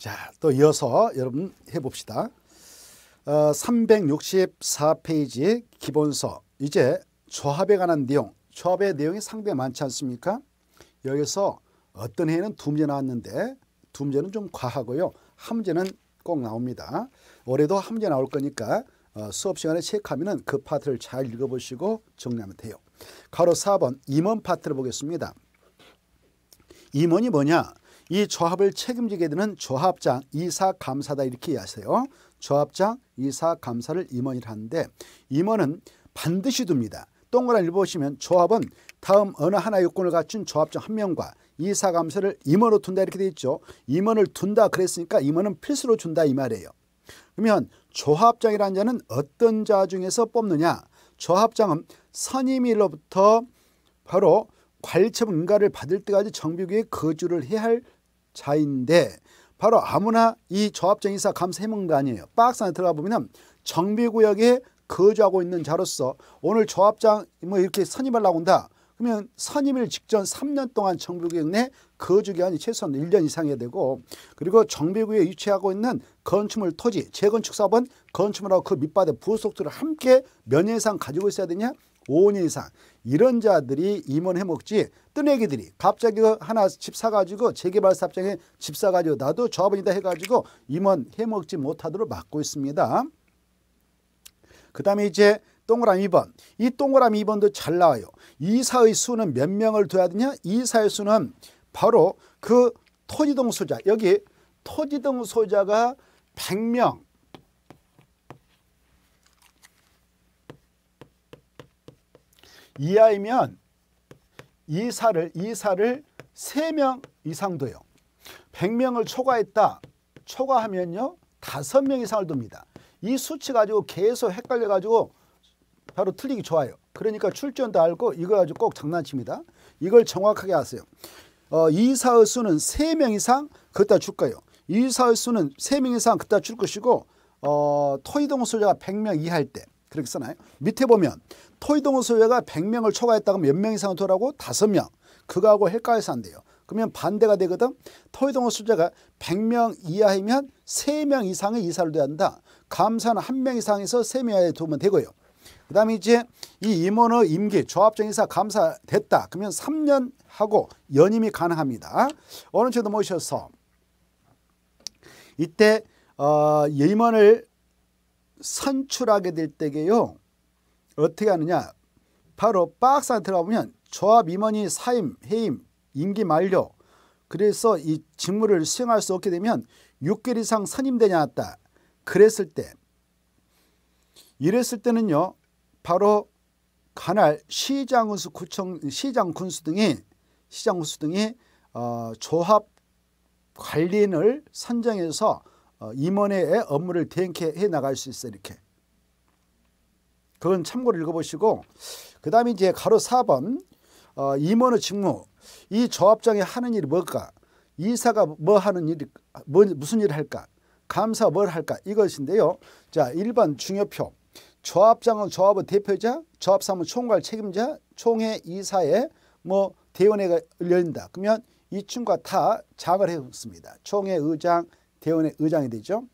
자, 또 이어서 여러분 해봅시다. 어, 364페이지 기본서 이제 조합에 관한 내용 조합의 내용이 상당히 많지 않습니까? 여기서 어떤 해에는 두 문제 나왔는데 두 문제는 좀 과하고요. 한 문제는 꼭 나옵니다. 올해도 한 문제 나올 거니까 어, 수업 시간에 체크하면 그 파트를 잘 읽어보시고 정리하면 돼요. 가로 4번 임원 파트를 보겠습니다. 임원이 뭐냐? 이 조합을 책임지게 되는 조합장, 이사, 감사다 이렇게 하세요 조합장, 이사, 감사를 임원이라 하는데 임원은 반드시 둡니다. 동그란일를 보시면 조합은 다음 어느 하나 요건을 갖춘 조합장 한 명과 이사 감사를 임원으로 둔다 이렇게 돼 있죠. 임원을 둔다 그랬으니까 임원은 필수로 준다 이 말이에요. 그러면 조합장이라는 자는 어떤 자 중에서 뽑느냐? 조합장은 선임일로부터 바로 관리처분 인가를 받을 때까지 정비국에 거주를 해야 할 자인데 바로 아무나 이 조합정의사 감세명단니에요 박스 안에 들어가 보면 정비구역에 거주하고 있는 자로서 오늘 조합장 뭐 이렇게 선임을 하 나온다. 그러면 선임일 직전 3년 동안 정비구역 내 거주기한이 최소한 1년 이상이 되고 그리고 정비구에 역 위치하고 있는 건축물 토지, 재건축 사업은 건축물하고 그 밑바닥 부속들을 함께 몇 년 이상 가지고 있어야 되냐? 5년 이상. 이런 자들이 임원해 먹지 뜨내기들이 갑자기 하나 집 사가지고 재개발 사업장에 집 사가지고 나도 저번이다 해가지고 임원 해 먹지 못하도록 막고 있습니다. 그 다음에 이제 동그라미 2번. 이 동그라미 2번도 잘 나와요. 이사의 수는 몇 명을 둬야 되냐? 이사의 수는 바로 그 토지등 소자. 여기 토지등 소자가 100명, 이하이면 이사를 이사를 3명 이상도요. 100명을 초과했다. 초과하면요. 5명 이상을 둡니다. 이 수치 가지고 계속 헷갈려 가지고 바로 틀리기 좋아요. 그러니까 출전도 알고 이거 가지고 꼭 장난칩니다. 이걸 정확하게 아세요. 어, 이사의 수는 3명 이상 그다 줄 거예요. 이사의 수는 3명 이상 그다 줄 것이고 어, 토이동 수자가 100명 이하일 때 그렇게 쓰나요? 밑에 보면 토이동호 소회가 100명을 초과했다고 몇명이상 토라고 5명. 그거하고 헬가에서 안 돼요. 그러면 반대가 되거든. 토이동호 숫자가 100명 이하이면 3명 이상의 이사를 돼야 한다. 감사는 1명 이상에서 3명 이하에 두면 되고요. 그 다음에 이제 이 임원의 임기 조합정이사 감사 됐다. 그러면 3년 하고 연임이 가능합니다. 어느 정도 모셔서 이때 어, 임원을 선출하게 될 때게요. 어떻게 하느냐. 바로 박스 안에 들어가보면 조합 임원이 사임, 해임, 임기 만료. 그래서 이 직무를 수행할 수 없게 되면 6개월 이상 선임되냐 왔다. 그랬을 때 이랬을 때는요. 바로 관할 시장 군수 구청 시장 군수 등이 시장 군수 등이 어, 조합 관리인을 선정해서 어, 임원회의 업무를 대행해 나갈 수 있어 이렇게. 그건 참고로 읽어보시고 그 다음에 이제 가로 4번 어, 임원의 직무 이 조합장이 하는 일이 뭘까 이사가 뭐 하는 일이 뭐, 무슨 일을 할까 감사 뭘 할까 이것인데요 자 1번 중요표 조합장은 조합의 대표자 조합사무 총괄 책임자 총회 이사에 뭐 대원회가 열린다 그러면 이층과 다 장을 해놓습니다 총회 의장 대원의 의장이 되죠.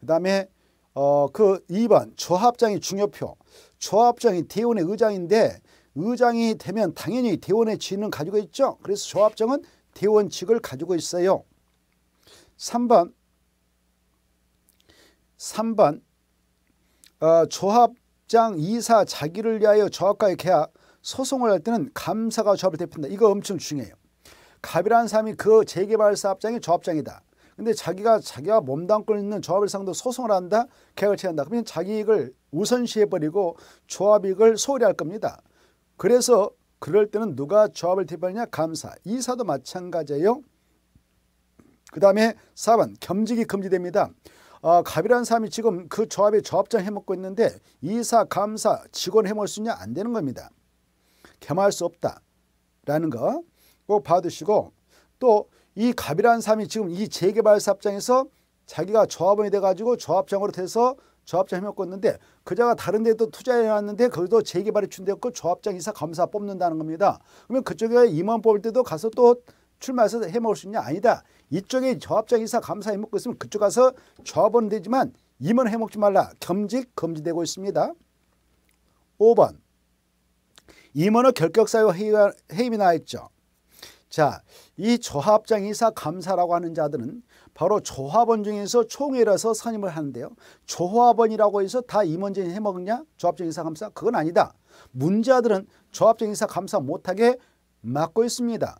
그다음에 어, 그 2번 조합장이 중요표. 조합장이 대원의 의장인데 의장이 되면 당연히 대원의 지위는 가지고 있죠. 그래서 조합장은 대원직을 가지고 있어요. 3번 3번 어, 조합장 이사 자기를 위하여 조합과의 계약 소송을 할 때는 감사가 조합을 대표한다. 이거 엄청 중요해요. 갑이라는 사람이 그 재개발사 합장이 조합장이다. 근데 자기가 자기가 몸담고 있는 조합을 상대로 소송을 한다, 계약을 체한다. 그러면 자기 이익을 우선시해버리고 조합 이익을 소홀히 할 겁니다. 그래서 그럴 때는 누가 조합을 대표하냐? 감사. 이사도 마찬가지예요. 그 다음에 4번 겸직이 금지됩니다. 어, 갑이라는 사람이 지금 그 조합의 조합장 해먹고 있는데 이사, 감사, 직원 해먹을 수 있냐? 안 되는 겁니다. 겸할 수 없다라는 거꼭 봐두시고 또이 갑이라는 사람이 지금 이 재개발사 업장에서 자기가 조합원이 돼가지고 조합장으로 돼서 조합장 협력 껐는데 그자가 다른 데도 투자해놨는데 거기도 재개발이 준대고 조합장 이사 감사 뽑는다는 겁니다. 그러면 그쪽에 임원 뽑을 때도 가서 또 출마해서 해먹을 수 있냐? 아니다. 이쪽에 조합장 이사 감사 해먹고 있으면 그쪽 가서 조합원 되지만 임원 해먹지 말라. 겸직 금지되고 있습니다. 5번 임원의 결격사유 해임이 나있죠. 자, 이 조합장 이사 감사라고 하는 자들은 바로 조합원 중에서 총회라서 선임을 하는데요. 조합원이라고 해서 다 임원진이 해먹냐? 조합장 이사 감사? 그건 아니다. 문자들은 조합장 이사 감사 못하게 막고 있습니다.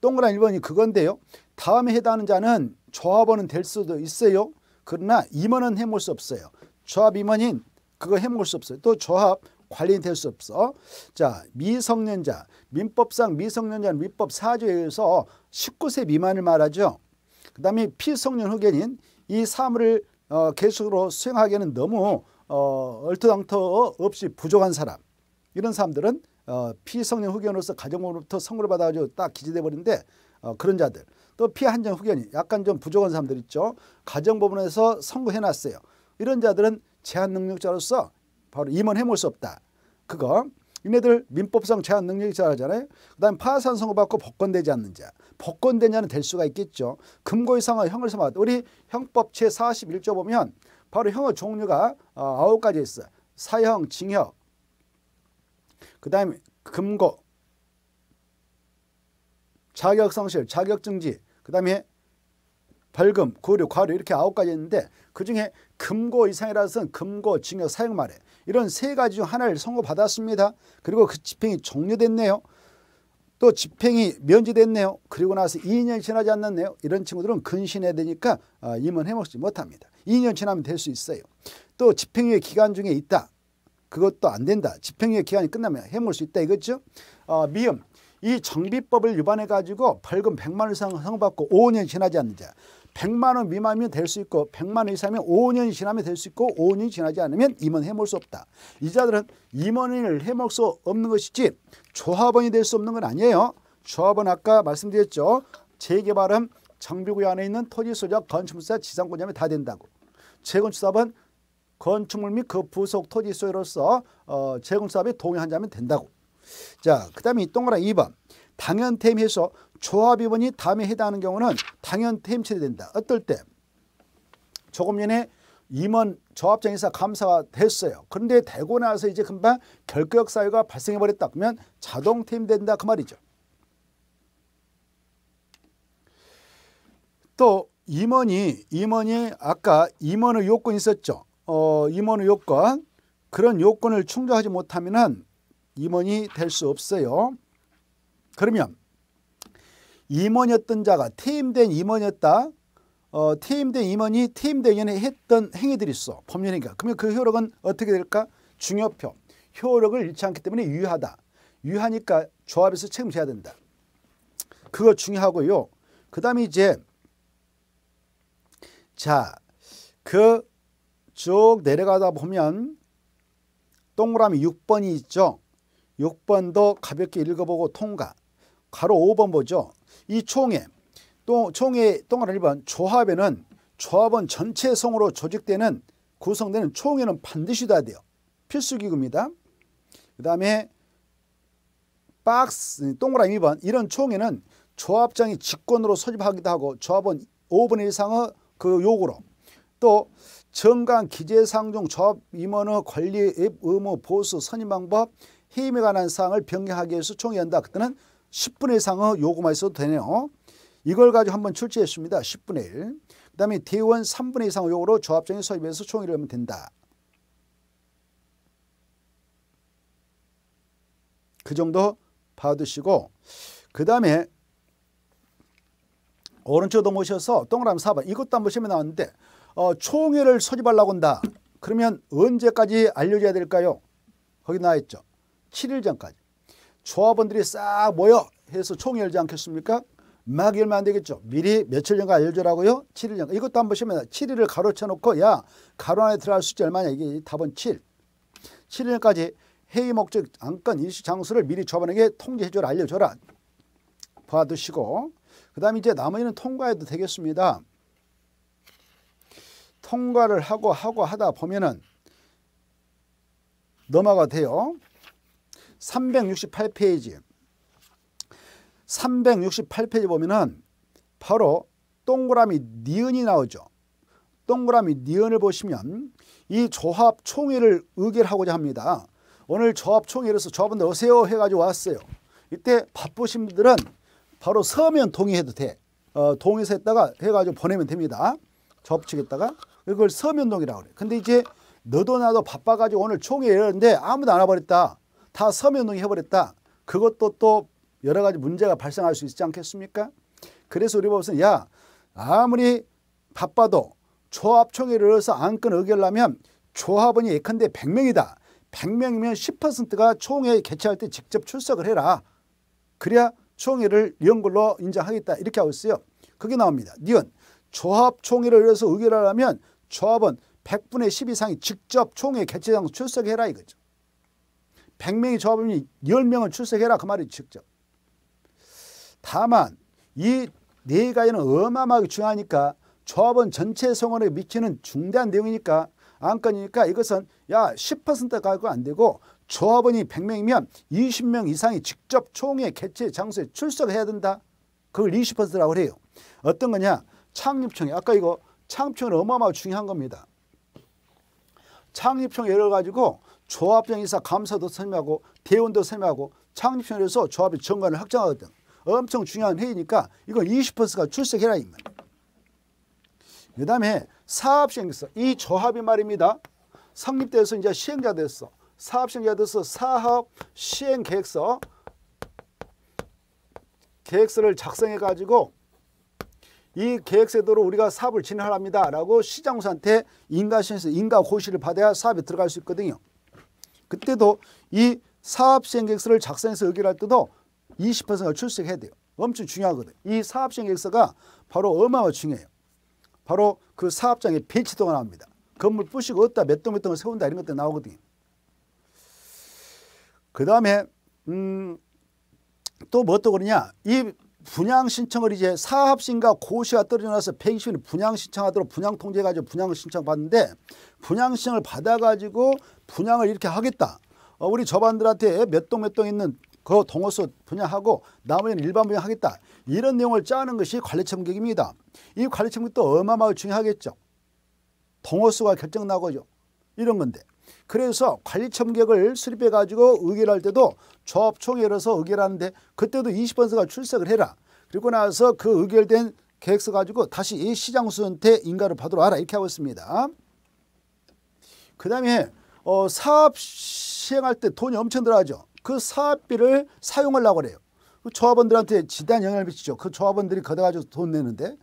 동그란 1번이 그건데요. 다음에 해당하는 자는 조합원은 될 수도 있어요. 그러나 임원은 해먹을 수 없어요. 조합 임원인 그거 해먹을 수 없어요. 또 조합 관리는 될수 없어. 자, 미성년자. 민법상 미성년자는 민법 사조에 의해서 19세 미만을 말하죠. 그 다음에 피성년 흑연인 이 사물을 어, 계속으로 수행하기에는 너무 어, 얼토당토 없이 부족한 사람. 이런 사람들은 어, 피성년 흑연으로서 가정으로부터 선고를 받아가지고 딱 기재돼 버리는데 어, 그런 자들. 또 피한정 흑연이 약간 좀 부족한 사람들 있죠. 가정법원에서 선고해놨어요. 이런 자들은 제한 능력자로서 바로 임원 해볼수 없다. 그거. 얘네들 민법상 제한 능력이 잘하잖아요. 그다음 파산 선고받고 복권되지 않는 자. 복권된 자는 될 수가 있겠죠. 금고 이상의 형을 삼아 우리 형법 제41조 보면 바로 형의 종류가 어, 아홉 가지 있어. 사형, 징역. 그다음에 금고. 자격 상실, 자격 증지. 그다음에 벌금, 구류, 과류 이렇게 아홉 가지 있는데 그중에 금고 이상이라서는 금고, 징역, 사형 말해. 이런 세 가지 중 하나를 선고받았습니다. 그리고 그 집행이 종료됐네요. 또 집행이 면제됐네요. 그리고 나서 2년 지나지 않았네요. 이런 친구들은 근신해야 되니까 아, 임원해 먹지 못합니다. 2년 지나면 될 수 있어요. 또 집행유예 기간 중에 있다. 그것도 안 된다. 집행유예 기간이 끝나면 해먹을 수 있다 이거죠. 어, 미음 이 정비법을 위반해 가지고 벌금 100만 원 이상 선고받고 5년 지나지 않는자 100만 원 미만이면 될 수 있고 100만 원 이상이면 5년이 지나면 될 수 있고 5년이 지나지 않으면 임원 해먹을 수 없다. 이자들은 임원을 해먹을 수 없는 것이지 조합원이 될 수 없는 건 아니에요. 조합원 아까 말씀드렸죠. 재개발은 정비구역 안에 있는 토지 소유자 건축물사 지상권자면 다 된다고. 재건축사업은 건축물 및 그 부속 토지 소유로서 어, 재건축사업에 동의한 자면 된다고. 자, 그 다음에 동그라 2번. 당연템 해서 조합이번이 다음에 해당하는 경우는 당연템 처리된다. 어떨 때? 조금 전에 임원 조합장에서 감사가 됐어요. 그런데 되고 나서 이제 금방 결격 사유가 발생해 버렸다. 그러면 자동 퇴임된다 그 말이죠. 또 임원이 임원이 아까 임원의 요건 있었죠. 어, 임원의 요건 그런 요건을 충족하지 못하면은 임원이 될 수 없어요. 그러면 임원이었던 자가 퇴임된 임원이었다. 어, 퇴임된 임원이 퇴임되기에 했던 행위들이 있어. 법률행위가. 그러면 그 효력은 어떻게 될까? 중요표. 효력을 잃지 않기 때문에 유효하다. 유효하니까 조합에서 책임져야 된다. 그거 중요하고요. 그 다음에 이제 자, 그 쭉 내려가다 보면 동그라미 6번이 있죠. 6번도 가볍게 읽어보고 통과. 가로 5번 보죠. 이 총회, 또 총회 동그라 1번 조합에는 조합원 전체성으로 조직되는 구성되는 총회는 반드시 다 돼요. 필수기구입니다. 그 다음에 박스 동그라미 2번 이런 총회는 조합장이 직권으로 소집하기도 하고 조합원 5분의 1 상의 그 요구로 또 정강 기재상종 조합 임원의 권리 의무 보수 선임 방법 해임에 관한 사항을 변경하기 위해서 총회 한다 그때는 10분의 상어 요구만 있어도 되네요. 이걸 가지고 한번 출제했습니다. 10분의 1. 그 다음에 대원 3분의 2 상어 요구로 조합장이 서입해서 총회를 하면 된다. 그 정도 받으시고 그 다음에 오른쪽도 모셔서 동그라미 4번 이것도 한번 시험에 나왔는데 어, 총회를 소집하려고 한다. 그러면 언제까지 알려줘야 될까요? 거기 나와 있죠. 7일 전까지 조합원들이 싹 모여 해서 총 열지 않겠습니까? 막 열면 안 되겠죠. 미리 며칠 전까 열주라고요? 7일 전 이것도 한번 보시면 7일을 가로쳐 놓고 야 가로 안에 들어갈 숫자 얼마냐 이게 답은 7. 7일까지 회의 목적 안건 일시 장소를 미리 조합원에게 통지해 줄 알려줘라. 봐두시고 그 다음에 이제 나머지는 통과해도 되겠습니다. 통과를 하고 하고 하다 보면은 넘어가 돼요. 368페이지 368페이지 보면은 바로 동그라미 니은이 나오죠. 동그라미 니은을 보시면 이 조합 총회를 의결하고자 합니다. 오늘 조합 총회에서 조합원들 오세요 해가지고 왔어요. 이때 바쁘신 분들은 바로 서면 동의해도 돼. 어, 동의서 했다가 해가지고 보내면 됩니다. 접촉했다가 그걸 서면 동의라고 그래. 근데 이제 너도 나도 바빠가지고 오늘 총회 이러는데 아무도 안 와버렸다. 다 서면으로 해버렸다. 그것도 또 여러 가지 문제가 발생할 수 있지 않겠습니까? 그래서 우리 법는야 아무리 바빠도 조합 총회를 해서 안건 의결하면 조합원이 예컨대 100명이다. 100명이면 10%가 총회 개최할 때 직접 출석을 해라. 그래야 총회를 연걸로 인정하겠다. 이렇게 하고 있어요. 그게 나옵니다. 니은 조합 총회를 위해서 의결하려면 조합원 100분의 10 이상이 직접 총회 개최장 출석해라 이거죠. 100명이 조합원이 1 0명을 출석해라 그 말이 직접. 다만 이네 가지는 어마어마하게 중요하니까 조합원 전체 성원에 미치는 중대한 내용이니까 안건이니까 이것은 야 10% 가고 안 되고 조합원이 100명이면 20명 이상이 직접 총회 개최 장소에 출석해야 된다. 그걸 20%라고 해요. 어떤 거냐? 창립총회. 아까 이거 창립총회 어마어마하게 중요한 겁니다. 창립총회를 가지고 조합형이사 감사도 설명하고 대원도 설명하고 창립위원회에서 조합의 정관을 확정하거든. 엄청 중요한 회의니까 이건 20%가 출석해라 이 말. 그 다음에 사업시행서 이 조합이 말입니다. 성립돼서 이제 시행자 됐어. 사업시행자 돼서 사업 시행 계획서 계획서를 작성해 가지고 이 계획서대로 우리가 사업을 진행합니다라고 시장사한테 인가시에서 인가고시를 받아야 사업에 들어갈 수 있거든요. 그때도 이 사업시행계획서를 작성해서 의결할 때도 20%가 출석해야 돼요. 엄청 중요하거든. 이 사업시행계획서가 바로 얼마나 중요해요. 바로 그 사업장에 배치도 나옵니다. 건물 부시고 어디다 몇 동 몇 동을 세운다 이런 것들 나오거든요. 그 다음에 음, 또 뭐 또 그러냐 이 분양 신청을 이제 사합신과 고시가 떨어져나서 120인 분양 신청하도록 분양 통제가지고 분양 신청 받는데 분양 신청을 받아가지고 분양을 이렇게 하겠다. 어, 우리 저반들한테 몇 동 몇 동 있는 그 동호수 분양하고 나머지는 일반 분양하겠다. 이런 내용을 짜는 것이 관리청 계입니다이 관리청 계획도 어마어마하게 중요하겠죠. 동호수가 결정나고죠. 이런 건데 그래서 관리첨객을 수립해 가지고 의결할 때도 조합총회 열어서 의결하는데 그때도 20번서가 출석을 해라. 그리고 나서 그 의결된 계획서 가지고 다시 이 시장수한테 인가를 받으러 와라 이렇게 하고 있습니다. 그 다음에 어, 사업 시행할 때 돈이 엄청 들어가죠. 그 사업비를 사용하려고 그래요. 그 조합원들한테 지대한 영향을 미치죠. 그 조합원들이 걷어가지고 돈 내는데.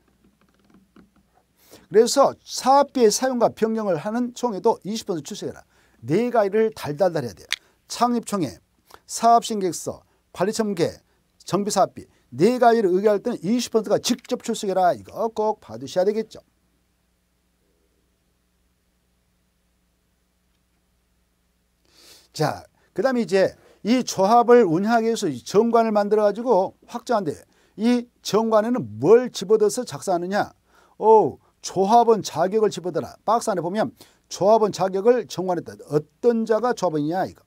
그래서 사업비의 사용과 변경을 하는 총회도 20%번 출석해라. 네 가지를 달달달해야 돼요. 창립총회, 사업신객서, 관리청계, 정비사업비 네 가지를 의결할 때는 20%가 직접 출석해라. 이거 꼭 받으셔야 되겠죠. 자, 그 다음에 이제 이 조합을 운영하기 위해서 정관을 만들어가지고 확정한대. 이 정관에는 뭘 집어넣어서 작성하느냐? 오, 조합원 자격을 집어넣어라. 박스 안에 보면 조합원 자격을 정관했다. 어떤 자가 조합원이냐 이거.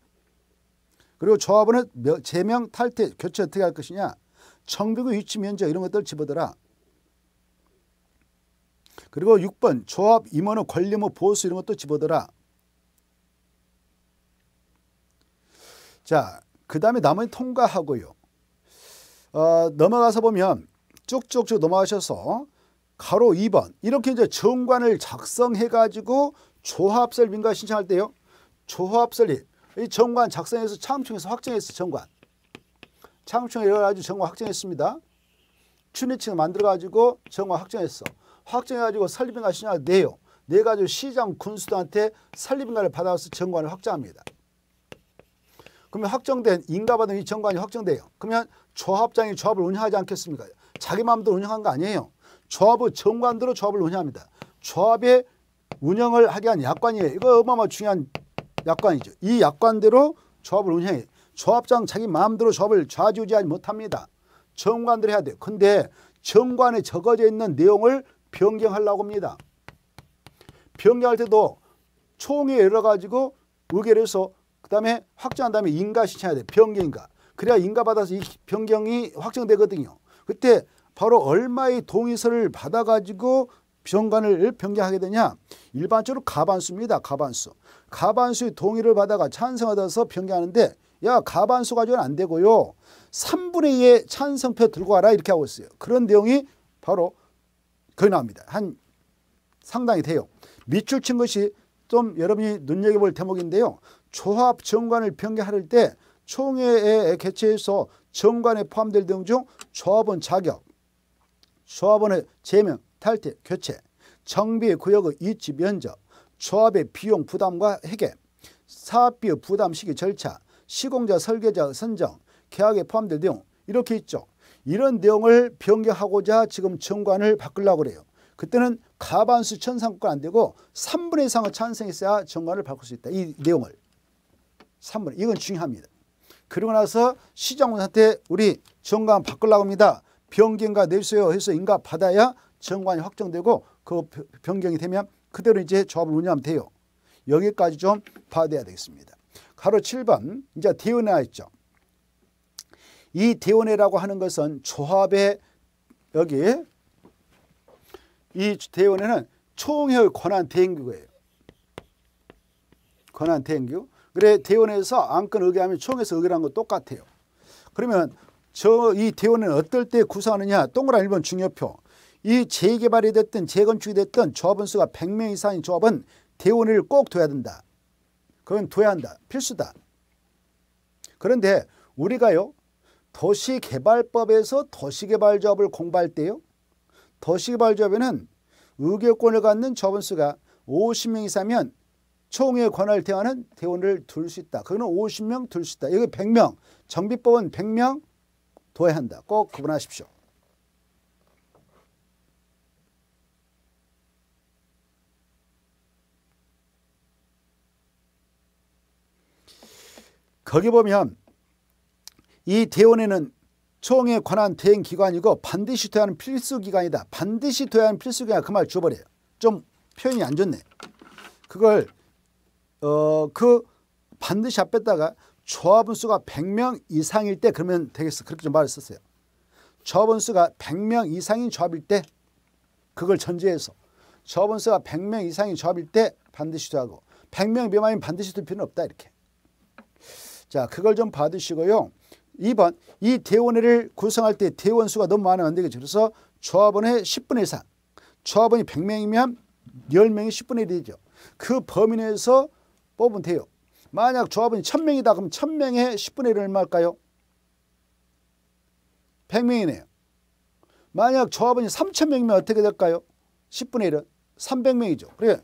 그리고 조합원은 제명 탈퇴 교체 어떻게 할 것이냐. 청구구 위치 면적 이런 것들 집어들어. 그리고 6번 조합 임원의 권리무 보수 이런 것도 집어들어. 자, 그 다음에 남은 통과하고요. 어, 넘어가서 보면 쭉쭉쭉 넘어가셔서 가로 2번 이렇게 이제 정관을 작성해가지고 조합설민가 신청할 때요. 조합설립. 이 정관 작성해서 참청에서 확정했어 정관. 참청에 열어가지고 정관 확정했습니다. 추리층 만들어가지고 정관 확정했어. 확정해가지고 설립인가 신청할 내요네 가지고 시장 군수들한테 설립인가를 받아서 정관을 확정합니다. 그러면 확정된 인가받은 이 정관이 확정돼요. 그러면 조합장이 조합을 운영하지 않겠습니까? 자기 마음대로 운영한 거 아니에요. 조합의 정관대로 조합을 운영합니다. 조합의 운영을 하게 한 약관이에요. 이거 어마어마 중요한 약관이죠. 이 약관대로 조합을 운영해. 조합장 자기 마음대로 조합을 좌지우지하지 못합니다. 정관들이 해야 돼요. 근데 정관에 적어져 있는 내용을 변경하려고 합니다. 변경할 때도 총에 열어가지고 의결 해서 그 다음에 확정한 다음에 인가 신청해야 돼. 요 변경인가. 그래야 인가받아서 이 변경이 확정되거든요. 그때 바로 얼마의 동의서를 받아가지고 병관을 변경하게 되냐? 일반적으로 가반수입니다. 가반수. 가반수의 동의를 받아가 찬성하아서 변경하는데 야 가반수 가지고는 안 되고요. 3분의 2의 찬성표 들고 와라 이렇게 하고 있어요. 그런 내용이 바로 거기 나옵니다. 한 상당히 돼요. 밑줄 친 것이 좀 여러분이 눈여겨볼 대목인데요. 조합 정관을 변경할 때총회에개최해서 정관에 포함될 등 중 조합원 자격, 조합원의 제명, 탈퇴, 교체, 정비 구역의 위치 면적, 조합의 비용 부담과 해계 사업비의 부담 시기 절차, 시공자 설계자 선정, 계약에 포함될 내용 이렇게 있죠. 이런 내용을 변경하고자 지금 정관을 바꾸려고 그래요. 그때는 가반수 천상권 안 되고 3분의 이상의 찬성했어야 정관을 바꿀 수 있다. 이 내용을. 3분 이건 중요합니다. 그러고 나서 시장군한테 우리 정관 바꾸려고 합니다. 변경과 내수요 해서 인가 받아야 정관이 확정되고 그 변경이 되면 그대로 이제 조합을 운영하면 돼요. 여기까지 좀 봐야 되겠습니다. 가로 7번 이제 대운해가 있죠. 이 대운해라고 하는 것은 조합의 여기 이 대운해는 총회의 권한 대행규예요. 권한 대행규. 그래 대원에서 안건 의결하면 총에서 의결한 거 똑같아요. 그러면 저 이 대원은 어떨 때 구성하느냐 동그란 1번 중요표 이 재개발이 됐든 재건축이 됐든 조합원수가 100명 이상인 조합은 대원을 꼭 둬야 된다. 그건 둬야 한다. 필수다. 그런데 우리가요. 도시개발법에서 도시개발조합을 공부할 때요. 도시개발조합에는 의결권을 갖는 조합원수가 50명 이상면 이 총회 권한을 대하는 대원을 둘 수 있다. 그거는 50명 둘 수 있다. 여기 100명, 정비법은 100명 둬야 한다. 꼭 구분하십시오. 거기 보면 이 대원에는 총에 관한 대행 기관이고 반드시 돼야 하는 필수 기관이다. 반드시 돼야 하는 필수 기관 그말 줘버려요. 좀 표현이 안 좋네. 그걸 어 그 반드시 앞에다가 조합원수가 100명 이상일 때 그러면 되겠어. 그렇게 좀 말을 썼어요. 조합원수가 100명 이상인 조합일 때 그걸 전제해서 조합원수가 100명 이상인 조합일 때 반드시 돼하고 100명 미만이면 반드시 될 필요는 없다 이렇게. 자, 그걸 좀 받으시고요. 2번, 이 대원회를 구성할 때 대원수가 너무 많으면 안 되겠죠. 그래서 조합원의 10분의 3, 조합원이 100명이면 10명이 10분의 1이죠. 그 범위 내에서 뽑으면 돼요. 만약 조합원이 1000명이다 그럼 1000명의 10분의 1은 얼마일까요? 100명이네요. 만약 조합원이 3000명이면 어떻게 될까요? 10분의 1은 300명이죠. 그래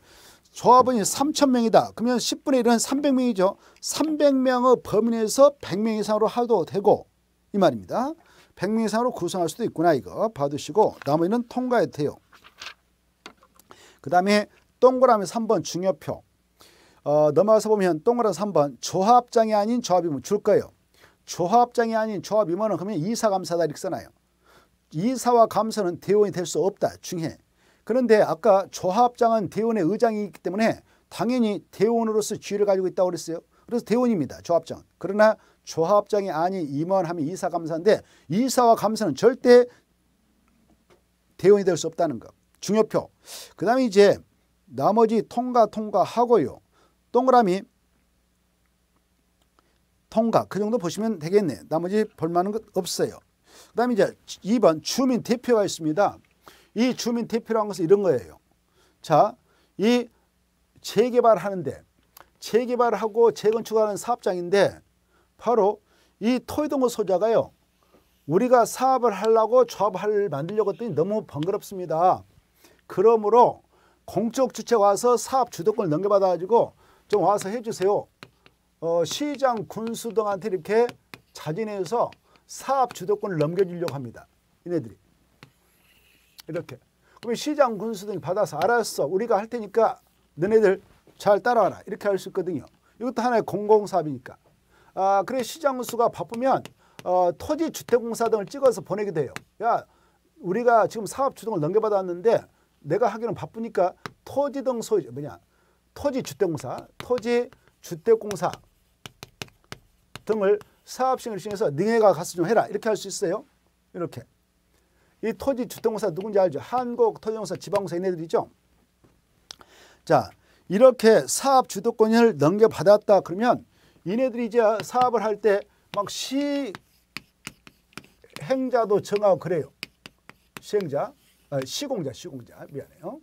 조합원이 3천 명이다. 그러면 10분의 1은 300명이죠. 300명의 범위 에서 100명 이상으로 하도 되고 이 말입니다. 100명 이상으로 구성할 수도 있구나 이거 봐두시고 나머지는 통과해도 돼요. 그 다음에 동그라미 3번 중요표 어, 넘어가서 보면 동그라미 3번 조합장이 아닌 조합이면 줄 거예요. 조합장이 아닌 조합이면 그러면 이사감사다 이렇게 써놔요. 이사와 감사는 대원이 될 수 없다. 중요해. 그런데 아까 조합장은 대원의 의장이 기 때문에 당연히 대원으로서 지위를 가지고 있다고 그랬어요. 그래서 대원입니다. 조합장. 그러나 조합장이 아닌 임원하면 이사감사인데 이사와 감사는 절대 대원이 될 수 없다는 거. 중요표. 그 다음에 이제 나머지 통과 통과하고요. 동그라미 통과 그 정도 보시면 되겠네. 나머지 볼만한 것 없어요. 그 다음에 이제 2번 주민 대표가 있습니다. 이 주민 대표라는 것은 이런 거예요. 자, 이 재개발하는데 재개발하고 재건축하는 사업장인데 바로 이 토이동호 소자가요. 우리가 사업을 하려고 조합을 만들려고 했더니 너무 번거롭습니다. 그러므로 공적 주체 와서 사업 주도권을 넘겨받아가지고 좀 와서 해주세요. 어, 시장 군수 등한테 이렇게 자진해서 사업 주도권을 넘겨주려고 합니다. 이네들이. 이렇게. 그러면 시장 군수 등이 받아서 알았어. 우리가 할 테니까 너네들 잘 따라와라. 이렇게 할 수 있거든요. 이것도 하나의 공공사업이니까. 아, 그래 시장 군수가 바쁘면 어, 토지 주택공사 등을 찍어서 보내기도 요 야, 우리가 지금 사업 주동을 넘겨받았는데 내가 하기는 바쁘니까 토지 등 소유 뭐냐 토지 주택공사, 토지 주택공사 등을 사업시행을 시행해서 능해가 가서 좀 해라 이렇게 할 수 있어요. 이렇게. 이 토지 주택공사 누군지 알죠? 한국 토지공사 지방공사 얘네들이죠. 자 이렇게 사업 주도권을 넘겨받았다 그러면 이네들이 이제 사업을 할 때 막시 행자도 정하고 그래요. 시행자, 아, 시공자, 시공자 미안해요.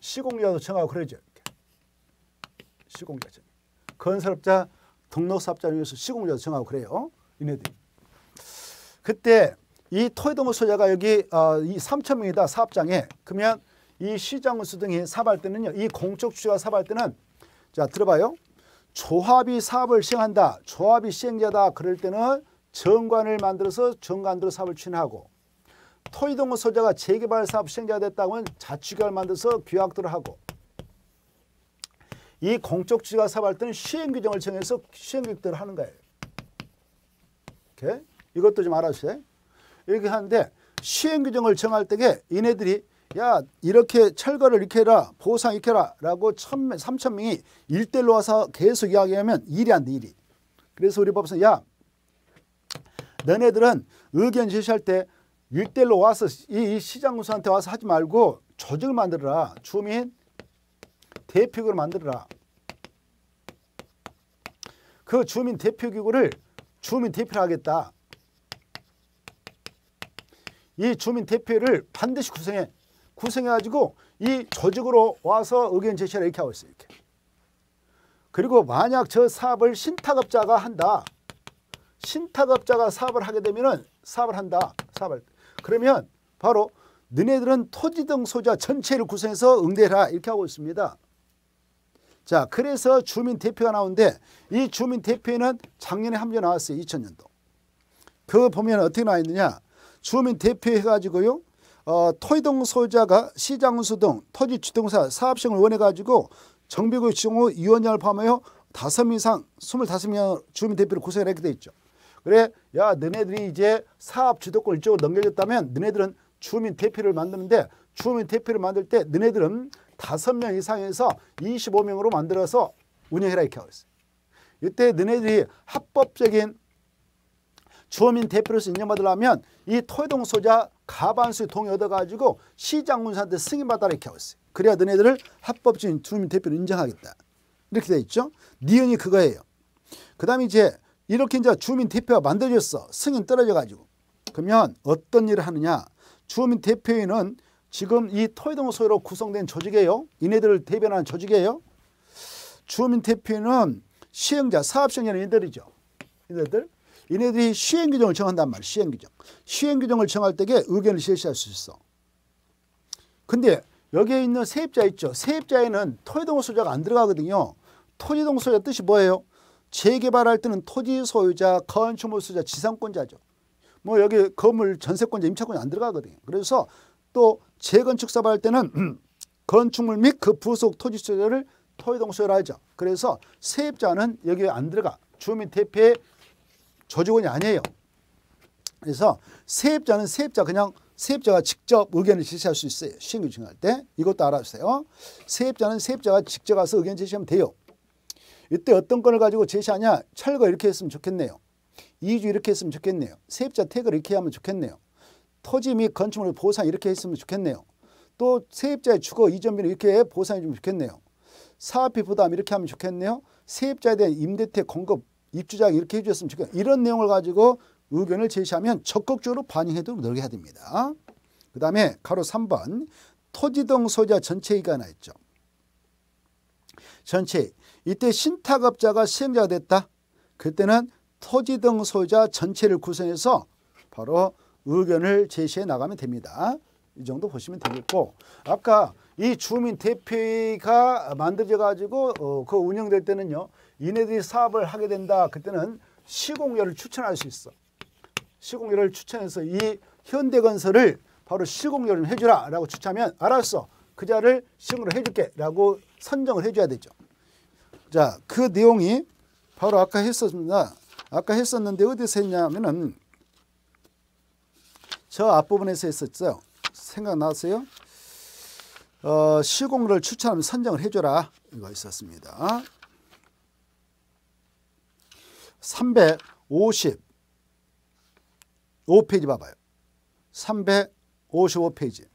시공자도 정하고 그러죠. 시공자 건설업자, 등록사업자 중에서 시공자도 정하고 그래요. 이네들이. 그때 이 토이동호 소자가 여기 어, 이 3천 명이다 사업장에 그러면 이 시장운수 등이 사업할 때는요. 이 공적 주주가 사업할 때는 자 들어봐요. 조합이 사업을 시행한다. 조합이 시행자다. 그럴 때는 정관을 만들어서 정관으로 사업을 추진하고 토이동호 소자가 재개발 사업 시행자가 됐다고 하면 자치구를 만들어서 규약들을 하고 이 공적 주주가 사업할 때는 시행 규정을 정해서 시행 규정을 하는 거예요. 이렇게 이것도 좀 알아주세요. 이렇게 하는데 시행 규정을 정할 때에 이네들이 야 이렇게 철거를 이렇게 해라 보상 이렇게 해라 라고 천, 삼천 명이 일대일로 와서 계속 이야기하면 일이 안 돼 일이 그래서 우리 법에서 야 너네들은 의견 제시할 때 일대일로 와서 이, 시장 군수한테 와서 하지 말고 조직을 만들어라 주민 대표국을 만들어라 그 주민 대표기구를 주민 대표를 하겠다 이 주민 대표를 반드시 구성해 구성해가지고 이 조직으로 와서 의견 제시를 이렇게 하고 있어요. 이렇게. 그리고 만약 저 사업을 신탁업자가 한다. 신탁업자가 사업을 하게 되면은 사업을 한다. 사업을. 그러면 바로 너네들은 토지 등 소자 전체를 구성해서 응대라 이렇게 하고 있습니다. 자, 그래서 주민 대표가 나오는데 이 주민 대표는 작년에 한번 나왔어요. 2000년도. 그 보면 어떻게 나와 있느냐? 주민 대표해가지고요. 어, 토이동 소유자가 시장수 등 토지 주동사 사업시행을 원해가지고 정비구 지정호 위원장을 포함하여 다섯 명 이상 스물다섯 명 주민 대표를 구성을 하게 돼 있죠. 그래 야 너네들이 이제 사업 주도권 이쪽으로 넘겨줬다면 너네들은 주민 대표를 만드는데 주민 대표를 만들 때 너네들은 다섯 명 이상에서 이십 명으로 만들어서 운영해라 이렇게 하고 있어요. 이때 너네들이 합법적인 주어민 대표로서 인정받으려면 이 토해동 소자 가반수 의 동의 얻어가지고 시장 군사한테 승인받아라 이렇게 하고 있어요. 그래야 너네들을 합법적인 주민 대표로 인정하겠다. 이렇게 돼 있죠. 니은이 그거예요. 그 다음에 이제 이렇게 이제 주민 대표가 만들어졌어. 승인 떨어져가지고. 그러면 어떤 일을 하느냐. 주민 대표인은 지금 이 토해동 소유로 구성된 조직이에요. 이네들을 대변하는 조직이에요. 주민 대표인 시행자, 사업시행자는 이들이죠. 이들 얘네들이 시행규정을 정한단 말이야. 시행규정. 시행규정을 정할 때에 의견을 제시할 수 있어. 근데 여기에 있는 세입자 있죠. 세입자에는 토지동 소유자가 안 들어가거든요. 토지동 소유자 뜻이 뭐예요? 재개발할 때는 토지 소유자, 건축물 소유자, 지상권자죠. 뭐 여기 건물 전세권자, 임차권이 안 들어가거든요. 그래서 또 재건축 사업할 때는 건축물 및 그 부속 토지 소유자를 토지동 소유라 하죠. 그래서 세입자는 여기에 안 들어가. 주민 대표의 조직원이 아니에요. 그래서 세입자는 세입자 그냥 세입자가 직접 의견을 제시할 수 있어요. 시행규 증할때 이것도 알아주세요. 세입자는 세입자가 직접 가서 의견 제시하면 돼요. 이때 어떤 건을 가지고 제시하냐 철거 이렇게 했으면 좋겠네요. 이주 이렇게 했으면 좋겠네요. 세입자 태그 이렇게 하면 좋겠네요. 토지 및 건축물 보상 이렇게 했으면 좋겠네요. 또 세입자의 주거 이전비는 이렇게 보상해 주면 좋겠네요. 사업비 부담 이렇게 하면 좋겠네요. 세입자에 대한 임대택 공급 입주자가 이렇게 해주셨으면 좋겠다. 이런 내용을 가지고 의견을 제시하면 적극적으로 반영해도 늘게 됩니다. 그 다음에 가로 3번 토지등 소유자 전체의가 하나 있죠. 전체 이때 신탁업자가 시행자가 됐다. 그때는 토지등 소유자 전체를 구성해서 바로 의견을 제시해 나가면 됩니다. 이 정도 보시면 되겠고 아까 이 주민 대표가 만들어져 가지고 어, 그 운영될 때는요. 이네들이 사업을 하게 된다. 그때는 시공료를 추천할 수 있어. 시공료를 추천해서 이 현대건설을 바로 시공료 좀 해주라 라고 추천하면 알았어. 그 자를 시공료 해줄게 라고 선정을 해줘야 되죠. 자, 그 내용이 바로 아까 했었습니다. 아까 했었는데 어디서 했냐면은 저 앞부분에서 했었죠. 생각나세요? 어, 시공료를 추천하면 선정을 해줘라. 이거 있었습니다. 355페이지 봐봐요. 355페이지.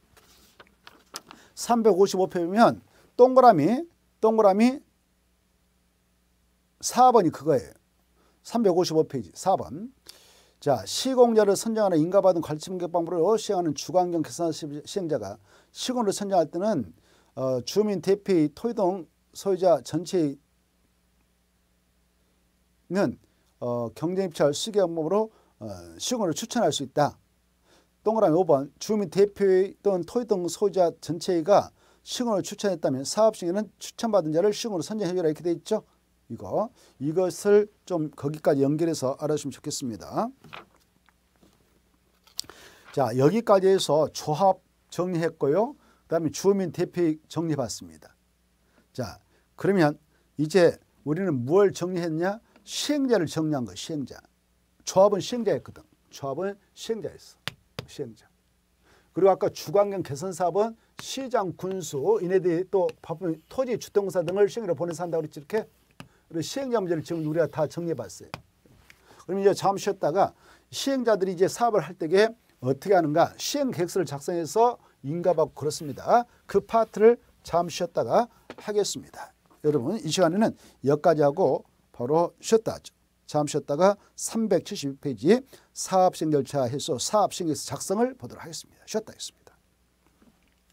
355페이지면 동그라미, 동그라미 4번이 그거예요. 355페이지 4번. 자, 시공자를 선정하는 인가받은 관심객 방법으로 시행하는 주관경 계산 시행자가 시공을 선정할 때는 어, 주민 대피 토이동 소유자 전체는 어, 경쟁 입찰 수계업으로 어, 시공을 추천할 수 있다. 동그라미 5번 주민 대표의 또는 토지 등 소유자 전체가 시공을 추천했다면 사업 시에는 추천받은 자를 시공으로 선정해줘라 이렇게 돼 있죠. 이거 이것을 좀 거기까지 연결해서 알아주시면 좋겠습니다. 자 여기까지 해서 조합 정리했고요. 그 다음에 주민 대표 정리해봤습니다. 자 그러면 이제 우리는 무 정리했냐? 시행자를 정리한 거예 시행자. 조합은 시행자였거든. 조합은 시행자였어. 시행자. 그리고 아까 주관경 개선 사업은 시장 군수 이네들이 또 바쁜 토지 주택공사 등을 시행으로 보내서 한다고 그랬지 이렇게 그리고 시행자 문제를 지금 우리가 다 정리해 봤어요. 그러면 이제 잠시 쉬었다가 시행자들이 이제 사업을 할 때에 어떻게 하는가 시행 계획서를 작성해서 인가받고 그렇습니다. 그 파트를 잠시 쉬었다가 하겠습니다. 여러분 이 시간에는 여기까지 하고 하루 쉬었다죠. 잠 쉬었다가 372페이지 사업식 열차 해소 사업식에서 작성을 보도록 하겠습니다. 쉬었다 했습니다.